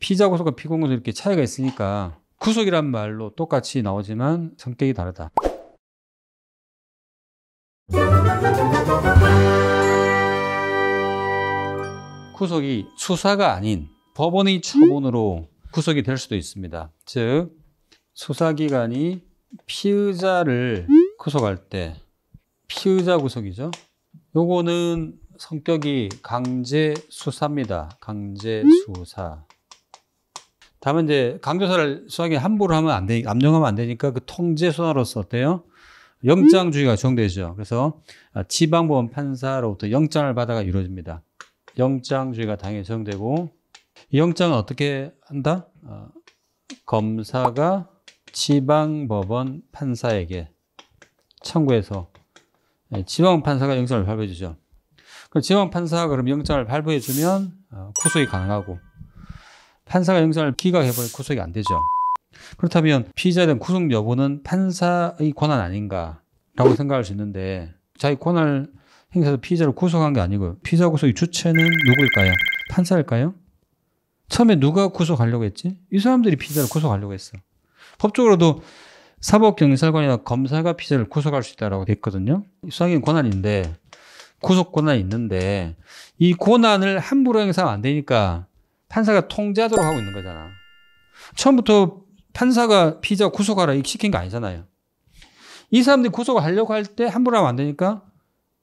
피자 구소과 피고공소 이렇게 차이가 있으니까 구속이란 말로 똑같이 나오지만 성격이 다르다. 구속이 수사가 아닌 법원의 처분으로 구속이 될 수도 있습니다. 즉 수사기관이 피의자를 구속할 때 피의자 구속이죠. 요거는 성격이 강제 수사입니다. 강제 수사. 다만 이제 강조사를 수학에 함부로 하면 안 되니까 암용하면안 되니까 그 통제 수사로서 어때요? 영장주의가 적용되죠 그래서 아, 지방법원 판사로부터 영장을 받아가 이루어집니다. 영장주의가 당연히 적용되고이 영장은 어떻게 한다? 어, 검사가 지방법원 판사에게 청구해서 예, 지방 판사가 영장을 발부해 주죠. 그 지방 판사가 그럼 영장을 발부해 주면 어, 아, 구속이 가능하고 판사가 형사를 기각해버리면 구속이 안 되죠. 그렇다면 피의자에 대한 구속 여부는 판사의 권한 아닌가라고 생각할 수 있는데 자기 권한을 행사해서 피의자를 구속한 게 아니고요. 피의자 구속의 주체는 누구일까요? 판사일까요? 처음에 누가 구속하려고 했지? 이 사람들이 피의자를 구속하려고 했어. 법적으로도 사법경찰관이나 검사가 피의자를 구속할 수있다고돼 있거든요. 수사기 권한인데 구속 권한이 있는데 이 권한을 함부로 행사하면 안 되니까 판사가 통제하도록 하고 있는 거잖아. 처음부터 판사가 피자 구속하라 이렇게 시킨 거 아니잖아요. 이 사람들이 구속을 하려고 할 때 함부로 하면 안 되니까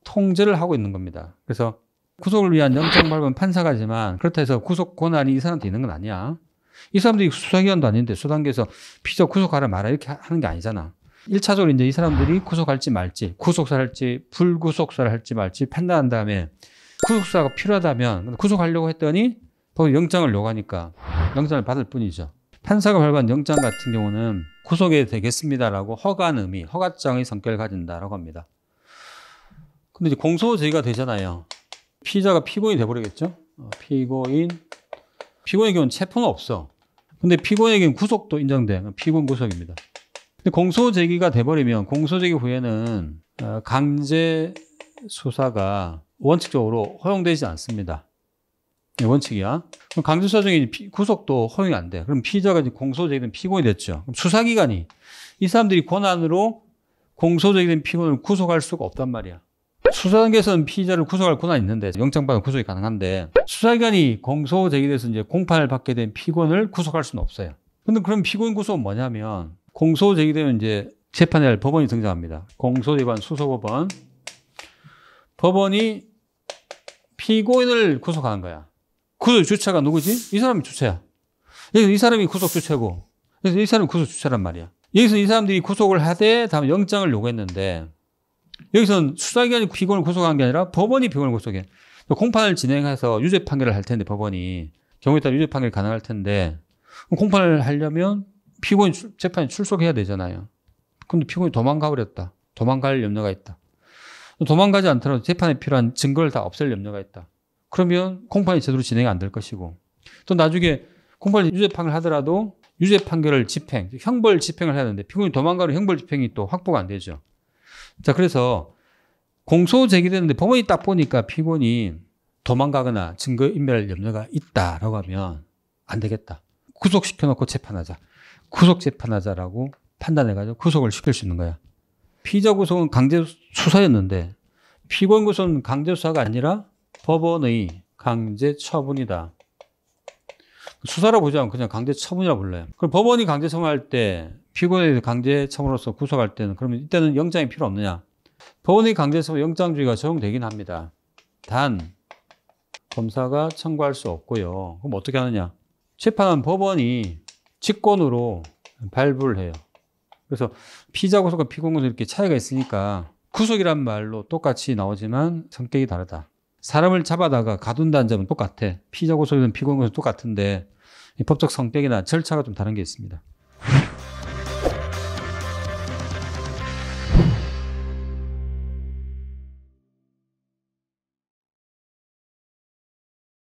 통제를 하고 있는 겁니다. 그래서 구속을 위한 영장 발부는 판사가지만 그렇다 해서 구속 권한이 이 사람한테 있는 건 아니야. 이 사람들이 수사기관도 아닌데 수단계에서 피자 구속하라 말아 이렇게 하는 게 아니잖아. 1차적으로 이제 이 사람들이 구속할지 말지, 구속사를 할지, 불구속사를 할지 말지 판단한 다음에 구속사가 필요하다면 구속하려고 했더니 법 영장을 요구하니까 영장을 받을 뿐이죠. 판사가 발부한 영장 같은 경우는 구속이 되겠습니다라고 허가한 의미, 허가장의 성격을 가진다라고 합니다. 근데 이제 공소 제기가 되잖아요. 피자가 피고인이 돼버리겠죠? 어, 피고인. 피고인의 경우는 체포는 없어. 근데 피고인의 경우 구속도 인정돼. 피고인 구속입니다. 근데 공소 제기가 돼버리면 공소 제기 후에는 어, 강제 수사가 원칙적으로 허용되지 않습니다. 예, 원칙이야. 그럼 강제수사적인 구속도 허용이 안 돼. 그럼 피의자가 이제 공소적이 된 피고인이 됐죠. 그럼 수사기관이 이 사람들이 권한으로 공소적이 된 피고인을 구속할 수가 없단 말이야. 수사 단계에서는 피의자를 구속할 권한이 있는데 영장받은 구속이 가능한데 수사기관이 공소 제기돼서 이제 공판을 받게 된 피고인을 구속할 수는 없어요. 근데 그럼 피고인 구속은 뭐냐면 공소 제기되면 이제 재판에 할 법원이 등장합니다. 공소위반 수소법원. 법원이 피고인을 구속하는 거야. 구속 주체가 누구지? 이 사람이 주체야. 여기서 이 사람이 구속 주체고, 그래서 이 사람이 구속 주체란 말이야. 여기서 이 사람들이 구속을 하되 다음 영장을 요구했는데 여기서는 수사기관이 피고인을 구속한 게 아니라 법원이 피고인을 구속해. 공판을 진행해서 유죄 판결을 할 텐데 법원이 경우에 따라 유죄 판결이 가능할 텐데 공판을 하려면 피고인 재판에 출석해야 되잖아요. 근데 피고인이 도망가 버렸다. 도망갈 염려가 있다. 도망가지 않더라도 재판에 필요한 증거를 다 없앨 염려가 있다. 그러면 공판이 제대로 진행이 안 될 것이고 또 나중에 공판 이 유죄 판결 하더라도 유죄 판결을 집행, 형벌 집행을 해야 되는데 피고인이 도망가로 형벌 집행이 또 확보가 안 되죠. 자, 그래서 공소 제기되는데 법원이 딱 보니까 피고인이 도망가거나 증거 인멸 염려가 있다라고 하면 안 되겠다. 구속시켜 놓고 재판하자. 구속 재판하자라고 판단해 가지고 구속을 시킬 수 있는 거야. 피의자 구속은 강제 수사였는데 피고인 구속은 강제 수사가 아니라 법원의 강제 처분이다. 수사라 보지 않고 그냥 강제 처분이라 불러요. 그럼 법원이 강제 처분할 때 피고인에 강제 처분으로서 구속할 때는 그러면 이때는 영장이 필요 없느냐? 법원의 강제 처분 영장주의가 적용되긴 합니다. 단 검사가 청구할 수 없고요. 그럼 어떻게 하느냐? 재판은 법원이 직권으로 발부를 해요. 그래서 피자 고소가 피고인고 이렇게 차이가 있으니까 구속이란 말로 똑같이 나오지만 성격이 다르다. 사람을 잡아다가 가둔다는 점은 똑같아. 피자 고소든 피고인 고소 똑같은데 법적 성격이나 절차가 좀 다른 게 있습니다.